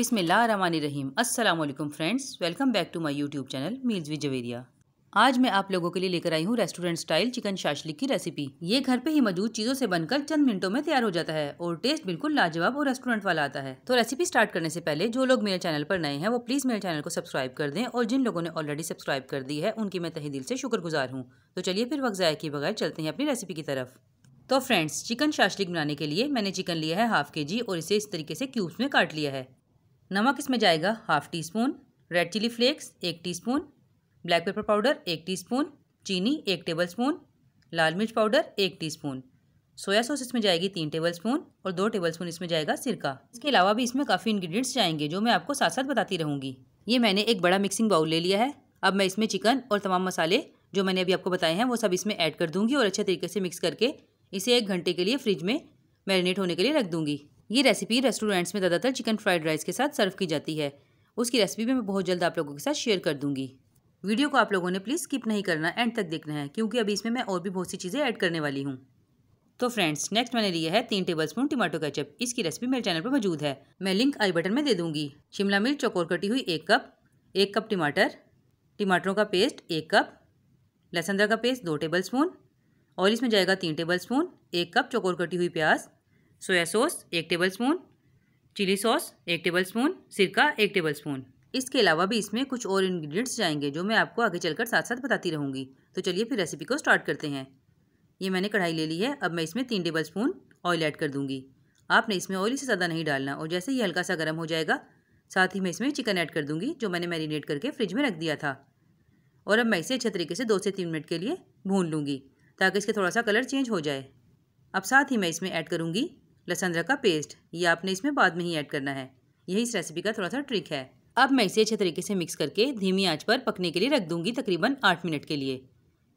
बिसमीम अल्लाम friends welcome back to my YouTube channel meals with Javeria आज मैं आप लोगों के लिए लेकर आई हूँ रेस्टोरेंट स्टाइल चिकन शाशलिक की रेसिपी ये घर पे ही मौजूद चीज़ों से बनकर चंद मिनटों में तैयार हो जाता है और टेस्ट बिल्कुल लाजवाब और रेस्टोरेंट वाला आता है तो रेसिपी स्टार्ट करने से पहले जो लोग मेरे चैनल पर नए हैं वो प्लीज़ मेरे चैनल को सब्सक्राइब कर दें और जिन लोगों ने ऑलरेडी सब्सक्राइब कर दी है उनकी मैं तहे दिल से शुक्रगुजार हूँ तो चलिए फिर वक्त ज़ाय के बगैर चलते हैं अपनी रेसिपी की तरफ तो फ्रेंड्स चिकन शाशलिक बनाने के लिए मैंने चिकन लिया है हाफ के जी और इसे इस तरीके से क्यूब्स में काट लिया है नमक इसमें जाएगा half teaspoon red chili flakes एक teaspoon black pepper powder एक टी स्पून चीनी एक टेबल स्पून लाल मिर्च पाउडर एक टी स्पून सोया सॉस इसमें जाएगी तीन टेबल स्पून और दो टेबल स्पून इसमें जाएगा सिरका इसके अलावा भी इसमें काफ़ी इन्ग्रीडियंट्स जाएंगे जो मैं आपको साथ साथ बताती रहूँगी ये मैंने एक बड़ा मिक्सिंग बाउल ले लिया है अब मैं इसमें चिकन और तमाम मसाले जो मैंने अभी आपको बताए हैं वो सब इसमें ऐड कर दूँगी और अच्छे तरीके से मिक्स करके इसे एक घंटे के लिए फ्रिज में मैरिनेट होने के लिए रख दूँगी ये रेसिपी रेस्टोरेंट्स में ज़्यादातर चिकन फ्राइड राइस के साथ सर्व की जाती है उसकी रेसिपी भी मैं बहुत जल्द आप लोगों के साथ शेयर कर दूंगी वीडियो को आप लोगों ने प्लीज़ स्किप नहीं करना एंड तक देखना है क्योंकि अभी इसमें मैं और भी बहुत सी चीज़ें ऐड करने वाली हूँ तो फ्रेंड्स नेक्स्ट मैंने लिया है तीन टेबल स्पून टमाटो केचप इसकी रेसिपी मेरे चैनल पर मौजूद है मैं लिंक आई बटन में दे दूंगी शिमला मिर्च चौकोर कटी हुई एक कप एक कप टमाटर टमाटरों का पेस्ट एक कप लहसुन का पेस्ट दो टेबल स्पून और इसमें जाएगा तीन टेबल स्पून एक कप चौकोर कटी हुई प्याज सोया सॉस एक टेबल स्पून चिली सॉस एक टेबल स्पून सिरका एक टेबल स्पून इसके अलावा भी इसमें कुछ और इंग्रेडिएंट्स जाएंगे जो मैं आपको आगे चलकर साथ साथ बताती रहूँगी तो चलिए फिर रेसिपी को स्टार्ट करते हैं ये मैंने कढ़ाई ले ली है अब मैं इसमें तीन टेबल स्पून ऑयल ऐड कर दूँगी आपने इसमें ऑयल से ज़्यादा नहीं डालना और जैसे ही हल्का सा गर्म हो जाएगा साथ ही मैं इसमें चिकन ऐड कर दूँगी जो मैंने मैरिनेट करके फ्रिज में रख दिया था और अब मैं इसे अच्छे तरीके से दो से तीन मिनट के लिए भून लूँगी ताकि इसके थोड़ा सा कलर चेंज हो जाए अब साथ ही मैं इसमें ऐड करूँगी प्लस अदरक का पेस्ट ये आपने इसमें बाद में ही ऐड करना है यही इस रेसिपी का थोड़ा सा ट्रिक है अब मैं इसे अच्छे तरीके से मिक्स करके धीमी आंच पर पकने के लिए रख दूंगी तकरीबन आठ मिनट के लिए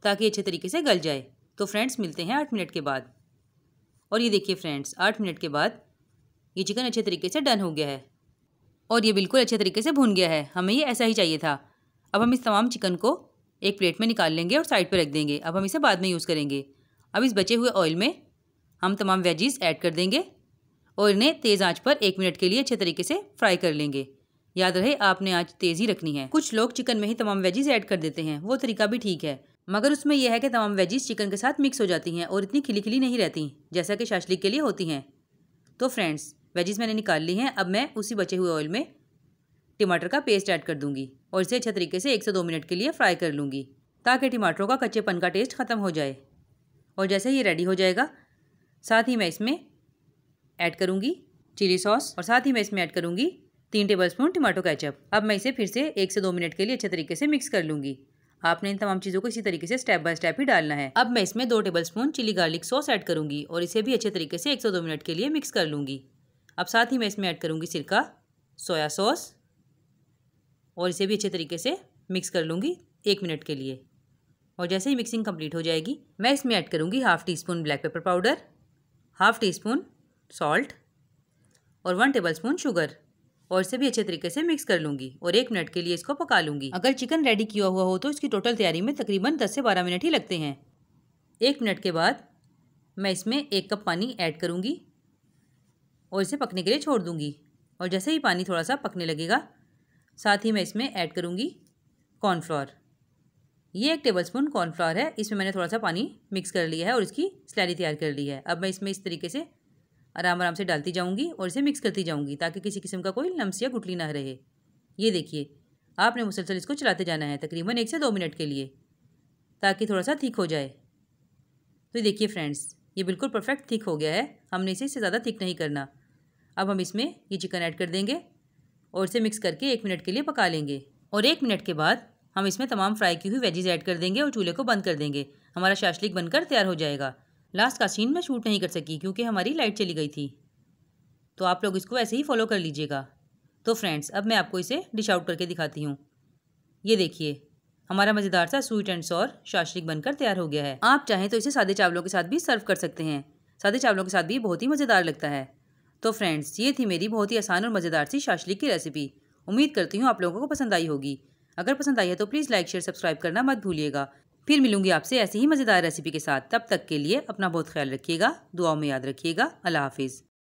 ताकि अच्छे तरीके से गल जाए तो फ्रेंड्स मिलते हैं आठ मिनट के बाद और ये देखिए फ्रेंड्स आठ मिनट के बाद ये चिकन अच्छे तरीके से डन हो गया है और ये बिल्कुल अच्छे तरीके से भून गया है हमें ये ऐसा ही चाहिए था अब हम इस तमाम चिकन को एक प्लेट में निकाल लेंगे और साइड पर रख देंगे अब हम इसे बाद में यूज़ करेंगे अब इस बचे हुए ऑयल में हम तमाम वेजीज़ ऐड कर देंगे और इन्हें तेज़ आंच पर एक मिनट के लिए अच्छे तरीके से फ्राई कर लेंगे याद रहे आपने आज तेज़ ही रखनी है कुछ लोग चिकन में ही तमाम वेजीज़ ऐड कर देते हैं वो तरीका भी ठीक है मगर उसमें यह है कि तमाम वेजीज़ चिकन के साथ मिक्स हो जाती हैं और इतनी खिली खिली नहीं रहती जैसा कि शाशली के लिए होती हैं तो फ्रेंड्स वेजीज़ मैंने निकाल ली हैं अब मैं उसी बचे हुए ऑयल में टमाटर का पेस्ट ऐड कर दूंगी और इसे अच्छे तरीके से एक से दो मिनट के लिए फ्राई कर लूँगी ताकि टमाटरों का कच्चेपन का टेस्ट ख़त्म हो जाए और जैसे ये रेडी हो जाएगा साथ ही मैं इसमें ऐड करूँगी चिली सॉस और साथ ही मैं इसमें ऐड करूँगी तीन टेबल स्पून टमाटो कैचअप अब मैं इसे फिर से एक से दो मिनट के लिए अच्छे तरीके से मिक्स कर लूँगी आपने इन तमाम चीज़ों को इसी तरीके से स्टेप बाय स्टेप ही डालना है अब मैं इसमें दो tablespoon chili garlic sauce add करूँगी और इसे भी अच्छे तरीके से एक से दो मिनट के लिए मिक्स कर लूँगी अब साथ ही मैं इसमें ऐड करूँगी सिरका सोया सॉस और इसे भी अच्छे तरीके से मिक्स कर लूँगी एक मिनट के लिए और जैसे ही मिक्सिंग कम्प्लीट हो जाएगी मैं इसमें ऐड करूँगी half teaspoon black pepper powder half teaspoon salt और वन टेबल स्पून शुगर और इसे भी अच्छे तरीके से मिक्स कर लूँगी और एक मिनट के लिए इसको पका लूँगी अगर चिकन रेडी किया हुआ हो तो इसकी टोटल तैयारी में तकरीबन दस से बारह मिनट ही लगते हैं एक मिनट के बाद मैं इसमें एक कप पानी ऐड करूँगी और इसे पकने के लिए छोड़ दूँगी और जैसे ही पानी थोड़ा सा पकने लगेगा साथ ही मैं इसमें ऐड करूँगी कॉर्नफ्लोर ये एक टेबल स्पून कॉर्नफ्लावर है इसमें मैंने थोड़ा सा पानी मिक्स कर लिया है और इसकी स्लैडी तैयार कर ली है अब मैं इसमें इस तरीके से आराम आराम से डालती जाऊँगी और इसे मिक्स करती जाऊँगी ताकि किसी किस्म का कोई लम्स या गुटली ना रहे ये देखिए आपने मुसलसल इसको चलाते जाना है तकरीबन एक से दो मिनट के लिए ताकि थोड़ा सा ठीक हो जाए तो देखिए फ्रेंड्स ये बिल्कुल परफेक्ट थिक हो गया है हमने इसे इससे ज़्यादा थिक नहीं करना अब हम इसमें ये चिकन ऐड कर देंगे और इसे मिक्स करके एक मिनट के लिए पका लेंगे और एक मिनट के बाद हम इसमें तमाम फ्राई की हुई वेजीज ऐड कर देंगे और चूल्हे को बंद कर देंगे हमारा शाशलिक बनकर तैयार हो जाएगा लास्ट का सीन मैं शूट नहीं कर सकी क्योंकि हमारी लाइट चली गई थी तो आप लोग इसको ऐसे ही फॉलो कर लीजिएगा तो फ्रेंड्स अब मैं आपको इसे डिश आउट करके दिखाती हूँ ये देखिए हमारा मज़ेदार सा स्वीट एंड सॉर शाशलिक बनकर तैयार हो गया है आप चाहें तो इसे सादे चावलों के साथ भी सर्व कर सकते हैं सादे चावलों के साथ भी बहुत ही मज़ेदार लगता है तो फ्रेंड्स ये थी मेरी बहुत ही आसान और मज़ेदार सी शाशलिक की रेसिपी उम्मीद करती हूँ आप लोगों को पसंद आई होगी अगर पसंद आई है तो प्लीज़ लाइक शेयर सब्सक्राइब करना मत भूलिएगा फिर मिलूंगी आपसे ऐसी ही मज़ेदार रेसिपी के साथ तब तक के लिए अपना बहुत ख्याल रखिएगा दुआओं में याद रखिएगा अल्लाह हाफिज़